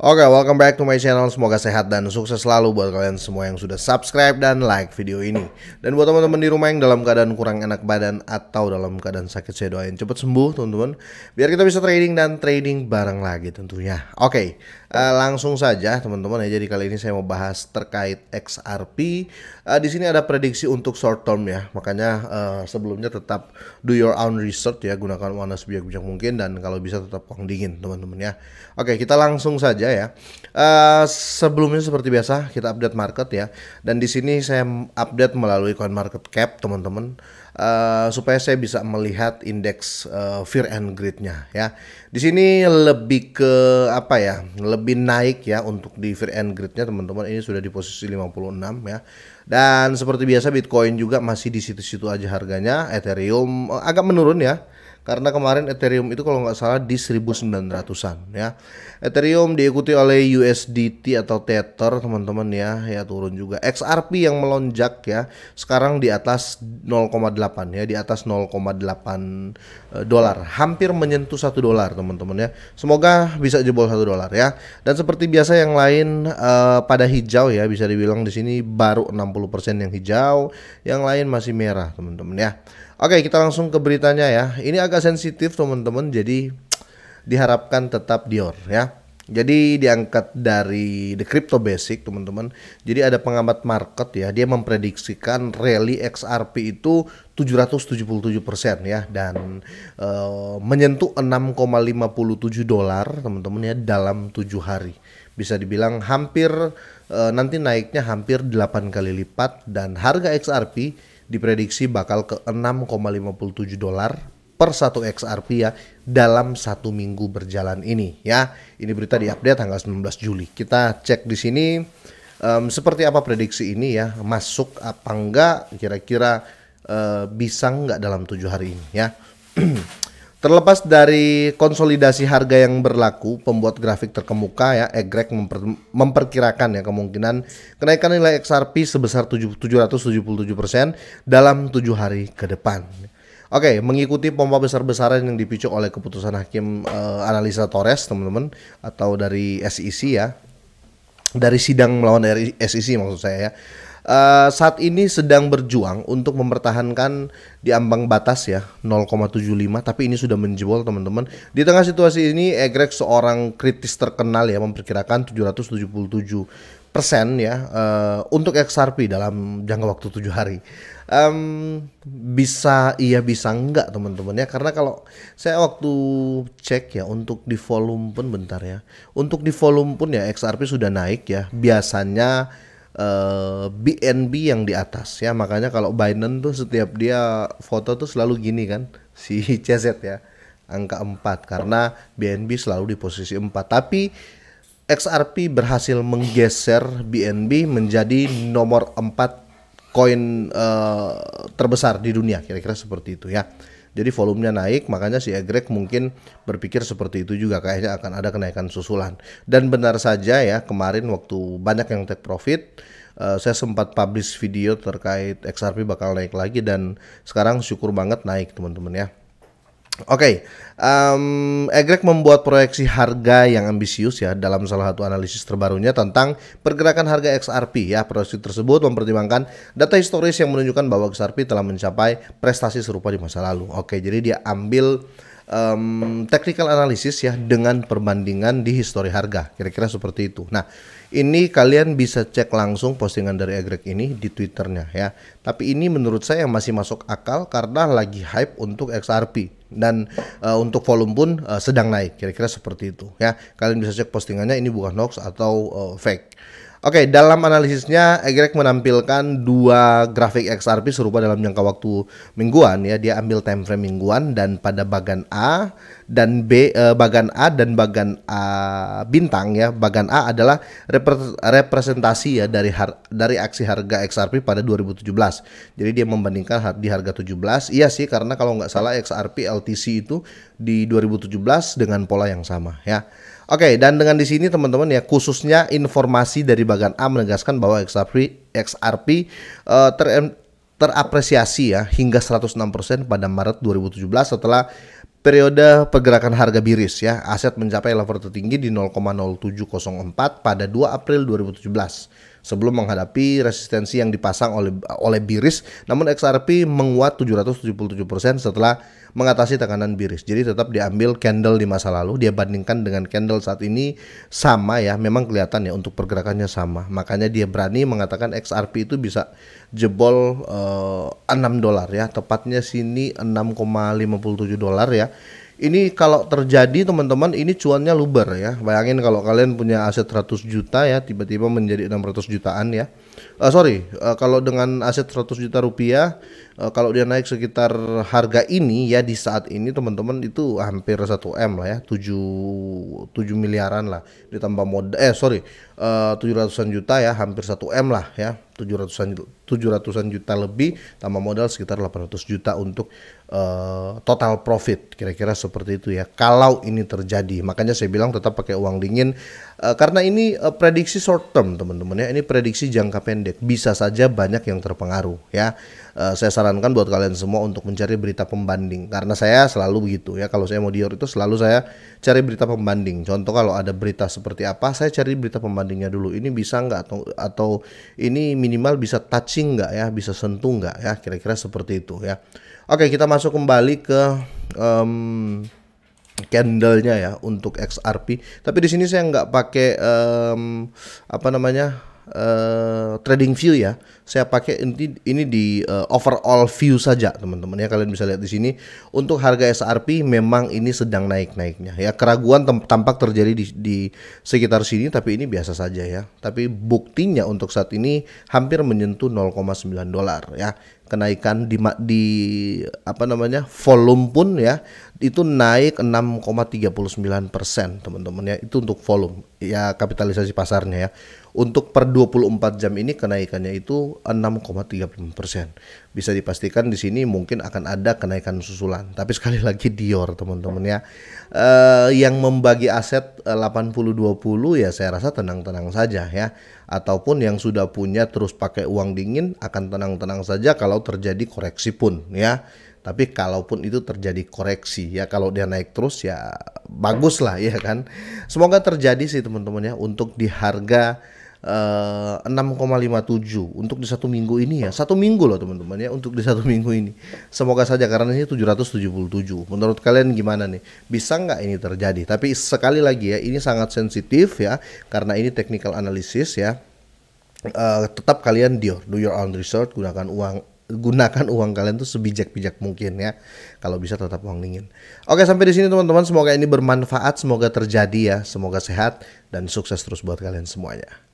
Oke, okay, welcome back to my channel. Semoga sehat dan sukses selalu buat kalian semua yang sudah subscribe dan like video ini. Dan buat teman-teman di rumah yang dalam keadaan kurang enak badan atau dalam keadaan sakit, saya doain cepat sembuh, teman-teman. Biar kita bisa trading dan trading bareng lagi tentunya. Oke, okay, uh, eh, langsung saja teman-teman ya. Jadi kali ini saya mau bahas terkait XRP. Uh, eh, di sini ada prediksi untuk short term ya. Makanya uh, sebelumnya tetap do your own research ya. Gunakan warna sebijak-bijak mungkin dan kalau bisa tetap uang dingin, teman-teman ya. Oke, okay, kita langsung saja ya. Uh, sebelumnya seperti biasa kita update market ya. Dan di sini saya update melalui coin market cap teman-teman uh, supaya saya bisa melihat indeks uh, fear and greed-nya ya. Di sini lebih ke apa ya? Lebih naik ya untuk di fear and greed-nya teman-teman. Ini sudah di posisi 56 ya. Dan seperti biasa Bitcoin juga masih di situ-situ aja harganya. Ethereum uh, agak menurun ya karena kemarin Ethereum itu kalau nggak salah di 1900-an ya. Ethereum diikuti oleh USDT atau Tether teman-teman ya, ya turun juga. XRP yang melonjak ya, sekarang di atas 0,8 ya, di atas 0,8 eh, dolar, hampir menyentuh satu dolar teman-teman ya. Semoga bisa jebol satu dolar ya. Dan seperti biasa yang lain uh, pada hijau ya, bisa dibilang di sini baru 60% yang hijau, yang lain masih merah teman-teman ya. Oke, kita langsung ke beritanya ya. Ini agak sensitif teman-teman, jadi diharapkan tetap Dior ya. Jadi diangkat dari The Crypto Basic teman-teman. Jadi ada pengamat market ya, dia memprediksikan rally XRP itu 777% ya dan uh, menyentuh 6,57 dolar teman-teman ya dalam 7 hari. Bisa dibilang hampir uh, nanti naiknya hampir 8 kali lipat dan harga XRP diprediksi bakal ke 6,57 dolar per satu XRP ya dalam satu minggu berjalan ini ya. Ini berita diupdate tanggal 19 Juli. Kita cek di sini um, seperti apa prediksi ini ya, masuk apa enggak, kira-kira uh, bisa enggak dalam tujuh hari ini ya. Terlepas dari konsolidasi harga yang berlaku, pembuat grafik terkemuka ya, Egrek memper, memperkirakan ya kemungkinan kenaikan nilai XRP sebesar 777% dalam tujuh hari ke depan. Oke, mengikuti pompa besar-besaran yang dipicu oleh keputusan hakim uh, eh, analisa Torres, teman-teman, atau dari SEC ya. Dari sidang melawan dari SEC maksud saya ya Eh, saat ini sedang berjuang untuk mempertahankan di ambang batas ya 0,75 tapi ini sudah menjebol teman-teman. Di tengah situasi ini Egrek seorang kritis terkenal ya memperkirakan 777 persen ya uh, untuk XRP dalam jangka waktu tujuh hari um, bisa iya bisa enggak teman-teman ya karena kalau saya waktu cek ya untuk di volume pun bentar ya untuk di volume pun ya XRP sudah naik ya biasanya uh, eh, BNB yang di atas ya makanya kalau Binance tuh setiap dia foto tuh selalu gini kan si CZ ya angka 4 karena BNB selalu di posisi 4 tapi XRP berhasil menggeser BNB menjadi nomor 4 koin uh, terbesar di dunia kira-kira seperti itu ya. Jadi volumenya naik, makanya si egrek mungkin berpikir seperti itu juga kayaknya akan ada kenaikan susulan. Dan benar saja ya, kemarin waktu banyak yang take profit, uh, saya sempat publish video terkait XRP bakal naik lagi dan sekarang syukur banget naik teman-teman ya. Oke, okay. um, Egrek membuat proyeksi harga yang ambisius ya dalam salah satu analisis terbarunya tentang pergerakan harga XRP ya. Proyeksi tersebut mempertimbangkan data historis yang menunjukkan bahwa XRP telah mencapai prestasi serupa di masa lalu. Oke, okay, jadi dia ambil um, technical analysis ya dengan perbandingan di histori harga. Kira-kira seperti itu. Nah, ini kalian bisa cek langsung postingan dari Egrek ini di Twitternya ya. Tapi ini menurut saya masih masuk akal karena lagi hype untuk XRP dan uh, untuk volume pun uh, sedang naik kira-kira seperti itu ya kalian bisa cek postingannya ini bukan hoax atau uh, fake Oke, okay, dalam analisisnya Egrek menampilkan dua grafik XRP serupa dalam jangka waktu mingguan ya. Dia ambil time frame mingguan dan pada bagan A dan B eh, bagan A dan bagan A bintang ya. Bagan A adalah repre representasi ya dari har dari aksi harga XRP pada 2017. Jadi dia membandingkan har di harga 17. Iya sih karena kalau nggak salah XRP LTC itu di 2017 dengan pola yang sama ya. Oke, okay, dan dengan di sini teman-teman ya khususnya informasi dari Bagan A menegaskan bahwa XRP XRP uh, eh, ter terapresiasi ya hingga 106% pada Maret 2017 setelah periode pergerakan harga biris ya. Aset mencapai level tertinggi di 0,0704 pada 2 April 2017 sebelum menghadapi resistensi yang dipasang oleh oleh Biris. Namun XRP menguat 777% setelah mengatasi tekanan Biris. Jadi tetap diambil candle di masa lalu, dia bandingkan dengan candle saat ini sama ya, memang kelihatan ya untuk pergerakannya sama. Makanya dia berani mengatakan XRP itu bisa jebol uh, eh, 6 dolar ya, tepatnya sini 6,57 dolar ya ini kalau terjadi teman-teman ini cuannya luber ya bayangin kalau kalian punya aset 100 juta ya tiba-tiba menjadi 600 jutaan ya uh, sorry uh, kalau dengan aset 100 juta rupiah uh, kalau dia naik sekitar harga ini ya di saat ini teman-teman itu hampir 1 M lah ya 7 7 miliaran lah ditambah modal eh sorry Eh, tujuh ratusan juta ya, hampir satu M lah ya, tujuh ratusan 700-an juta lebih, tambah modal sekitar delapan ratus juta untuk uh, total profit, kira-kira seperti itu ya. Kalau ini terjadi, makanya saya bilang tetap pakai uang dingin uh, karena ini uh, prediksi short term, teman-teman ya. Ini prediksi jangka pendek, bisa saja banyak yang terpengaruh ya. Uh, saya sarankan buat kalian semua untuk mencari berita pembanding karena saya selalu begitu ya. Kalau saya mau dior itu selalu saya cari berita pembanding. Contoh kalau ada berita seperti apa, saya cari berita pembanding tandingnya dulu. Ini bisa nggak atau atau ini minimal bisa touching nggak ya, bisa sentuh nggak ya, kira-kira seperti itu ya. Oke, kita masuk kembali ke um, candlenya ya untuk XRP. Tapi di sini saya nggak pakai um, apa namanya uh, trading view ya. Saya pakai ini ini di uh, overall view saja teman-teman ya. Kalian bisa lihat di sini untuk harga SRP memang ini sedang naik-naiknya ya. Keraguan tampak terjadi di, di sekitar sini tapi ini biasa saja ya. Tapi buktinya untuk saat ini hampir menyentuh 0,9 dolar ya kenaikan di di apa namanya volume pun ya itu naik 6,39 persen teman-teman ya itu untuk volume ya kapitalisasi pasarnya ya untuk per 24 jam ini kenaikannya itu 6,35 persen bisa dipastikan di sini mungkin akan ada kenaikan susulan tapi sekali lagi Dior teman-teman ya e, yang membagi aset 80-20 eh, ya saya rasa tenang-tenang saja ya ataupun yang sudah punya terus pakai uang dingin akan tenang-tenang saja kalau terjadi koreksi pun ya. Tapi kalaupun itu terjadi koreksi ya kalau dia naik terus ya bagus lah ya kan. Semoga terjadi sih teman-teman ya untuk di harga uh, 6,57 untuk di satu minggu ini ya satu minggu loh teman-teman ya untuk di satu minggu ini semoga saja karena ini 777 menurut kalian gimana nih bisa nggak ini terjadi tapi sekali lagi ya ini sangat sensitif ya karena ini technical analysis ya uh, tetap kalian do, do your own research gunakan uang gunakan uang kalian tuh sebijak-bijak mungkin ya. Kalau bisa tetap uang dingin. Oke, sampai di sini teman-teman. Semoga ini bermanfaat, semoga terjadi ya, semoga sehat dan sukses terus buat kalian semuanya.